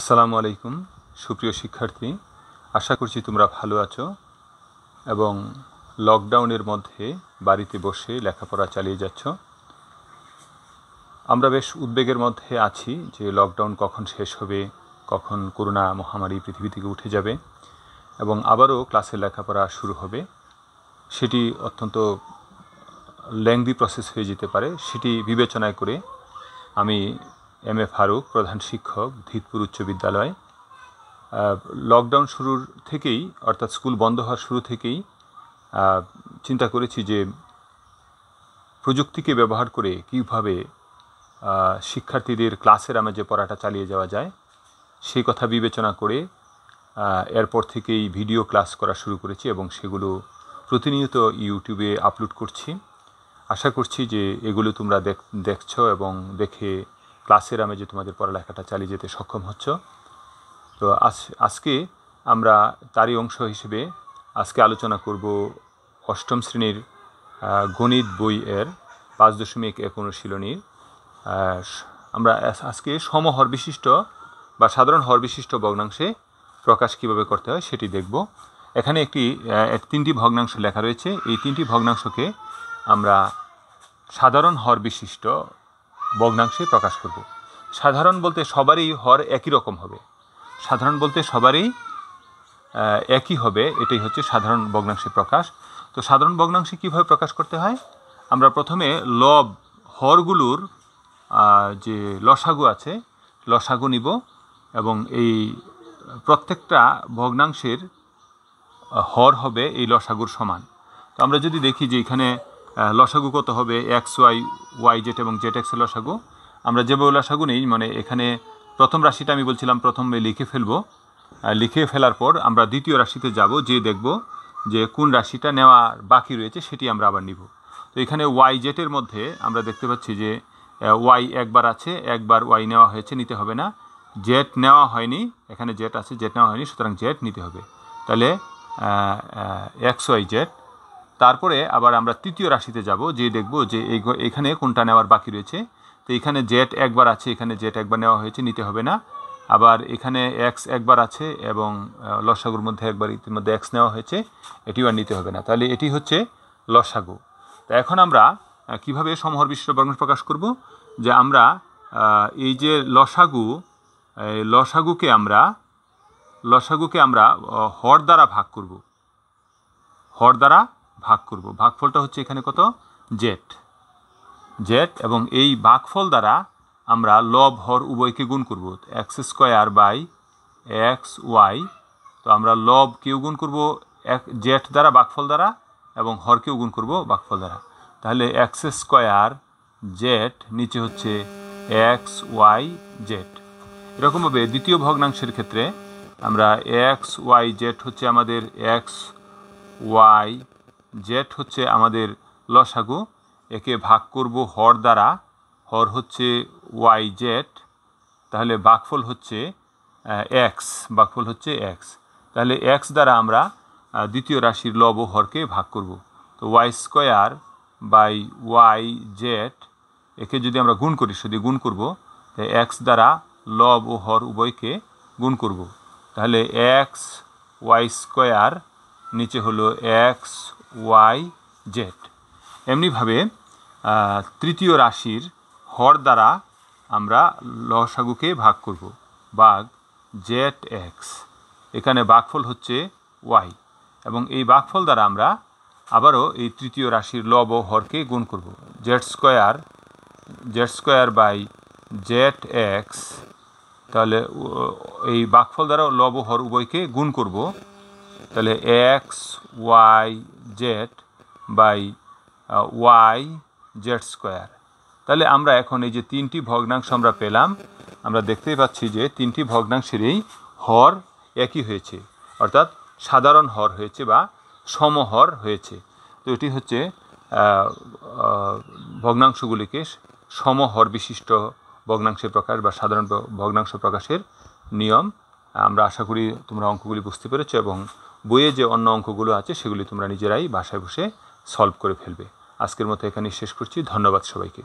আসসালামু আলাইকুম সুপ্রিয় শিক্ষার্থী আশা করছি তোমরা ভালো আছো এবং লকডাউনের মধ্যে বাড়িতে বসে লেখাপড়া চালিয়ে যাচ্ছ আমরা বেশ উদ্বেগের মধ্যে আছি যে লকডাউন কখন শেষ হবে কখন করোনা মহামারী পৃথিবী থেকে উঠে যাবে এবং আবারও ক্লাসের লেখাপড়া শুরু হবে সেটি অত্যন্ত লেংদি প্রসেস হয়ে যেতে পারে সেটি বিবেচনায় করে আমি এম এ ফারুক প্রধান শিক্ষক ধিতপুর উচ্চ বিদ্যালয় লকডাউন শুরুর থেকেই অর্থাৎ স্কুল বন্ধ হওয়ার শুরু থেকেই চিন্তা করেছি যে প্রযুক্তিকে ব্যবহার করে কীভাবে শিক্ষার্থীদের ক্লাসের আমাজে পড়াটা চালিয়ে যাওয়া যায় সেই কথা বিবেচনা করে এরপর থেকেই ভিডিও ক্লাস করা শুরু করেছি এবং সেগুলো প্রতিনিয়ত ইউটিউবে আপলোড করছি আশা করছি যে এগুলো তোমরা দেখ দেখছ এবং দেখে ক্লাসের আমি যে তোমাদের পড়ালেখাটা চালিয়ে যেতে সক্ষম হচ্ছ তো আজ আজকে আমরা তারই অংশ হিসেবে আজকে আলোচনা করব অষ্টম শ্রেণীর গণিত বই এর পাঁচ দশমিক এক অনুশীলনীর আমরা আজকে সমহর বিশিষ্ট বা সাধারণ হর বিশিষ্ট ভগ্নাংশে প্রকাশ কিভাবে করতে হয় সেটি দেখব এখানে একটি তিনটি ভগ্নাংশ লেখা রয়েছে এই তিনটি ভগ্নাংশকে আমরা সাধারণ হর বিশিষ্ট ভগ্নাংশে প্রকাশ করব সাধারণ বলতে সবারই হর একই রকম হবে সাধারণ বলতে সবারই একই হবে এটাই হচ্ছে সাধারণ ভগ্নাংশে প্রকাশ তো সাধারণ ভগ্নাংশে কীভাবে প্রকাশ করতে হয় আমরা প্রথমে লব হরগুলোর যে লসাগু আছে লসাগু নিব এবং এই প্রত্যেকটা ভগ্নাংশের হর হবে এই লসাগুর সমান তো আমরা যদি দেখি যে এখানে লসাগু কত হবে এক্স ওয়াই ওয়াই জেড এবং জেড এক্সের লসাগু আমরা যেভাবে লসাগু নেই মানে এখানে প্রথম রাশিটা আমি বলছিলাম প্রথমে লিখে ফেলবো লিখে ফেলার পর আমরা দ্বিতীয় রাশিতে যাব যে দেখব যে কোন রাশিটা নেওয়ার বাকি রয়েছে সেটি আমরা আবার নিব তো এখানে ওয়াই জেটের মধ্যে আমরা দেখতে পাচ্ছি যে ওয়াই একবার আছে একবার ওয়াই নেওয়া হয়েছে নিতে হবে না জেট নেওয়া হয়নি এখানে জেট আছে জেট নেওয়া হয়নি সুতরাং জেট নিতে হবে তাহলে এক্স ওয়াই জেট তারপরে আবার আমরা তৃতীয় রাশিতে যাব যে দেখব যে এখানে কোনটা নেওয়ার বাকি রয়েছে তো এখানে জেট একবার আছে এখানে জেট একবার নেওয়া হয়েছে নিতে হবে না আবার এখানে এক্স একবার আছে এবং লসাগুর মধ্যে একবার ইতিমধ্যে এক্স নেওয়া হয়েছে এটিও আর নিতে হবে না তাহলে এটি হচ্ছে লসাগু তো এখন আমরা কিভাবে সমহর বিশ্ব বর্ণ প্রকাশ করব যে আমরা এই যে লসাগু লসাগুকে আমরা লসাগুকে আমরা হর দ্বারা ভাগ করব হর দ্বারা ভাগ করব ভাগফলটা হচ্ছে এখানে কত জেট জেট এবং এই ভাগফল দ্বারা আমরা লব হর উভয়কে গুণ করব x square by x y তো আমরা লবকেও গুণ করব এক জেট দ্বারা বাকফল দ্বারা এবং হরকেও গুণ করব বাকফল দ্বারা তাহলে এক্স স্কোয়ার জেট নিচে হচ্ছে এক্স ওয়াই জেট এরকমভাবে দ্বিতীয় ভগ্নাংশের ক্ষেত্রে আমরা এক্স ওয়াই জেট হচ্ছে আমাদের এক্স ওয়াই জেড হচ্ছে আমাদের লসাগু একে ভাগ করব হর দ্বারা হর হচ্ছে ওয়াই জেড তাহলে বাকফল হচ্ছে এক্স বাঘফল হচ্ছে এক্স তাহলে এক্স দ্বারা আমরা দ্বিতীয় রাশির লব হরকে ভাগ করব তো y square by y z একে যদি আমরা গুণ করি যদি গুণ করব তাই এক্স দ্বারা লব ও হর উভয়কে গুণ করব তাহলে এক্স ওয়াই স্কোয়ার নিচে হলো এক্স ওয়াই জেড এমনিভাবে তৃতীয় রাশির হর দ্বারা আমরা লসাগুকে ভাগ করব বাঘ জেড এক্স এখানে বাঘফল হচ্ছে ওয়াই এবং এই বাঘফল দ্বারা আমরা আবারও এই তৃতীয় রাশির লব হরকে গুণ করব z square z square by z x তাহলে এই বাঘফল দ্বারা লব হর উভয়কে গুণ করবো তাহলে x y z by y z square তাহলে আমরা এখন এই যে তিনটি ভগ্নাংশ আমরা পেলাম আমরা দেখতেই পাচ্ছি যে তিনটি ভগ্নাংশেরই হর একই হয়েছে অর্থাৎ সাধারণ হর হয়েছে বা সমহর হয়েছে তো এটি হচ্ছে ভগ্নাংশগুলিকে সমহর বিশিষ্ট ভগ্নাংশের প্রকাশ বা সাধারণ ভগ্নাংশ প্রকাশের নিয়ম আমরা আশা করি তোমরা অঙ্কগুলি বুঝতে পেরেছো এবং বইয়ে যে অন্য অঙ্কগুলো আছে সেগুলি তোমরা নিজেরাই বাসায় বসে সলভ করে ফেলবে আজকের মতো এখানেই শেষ করছি ধন্যবাদ সবাইকে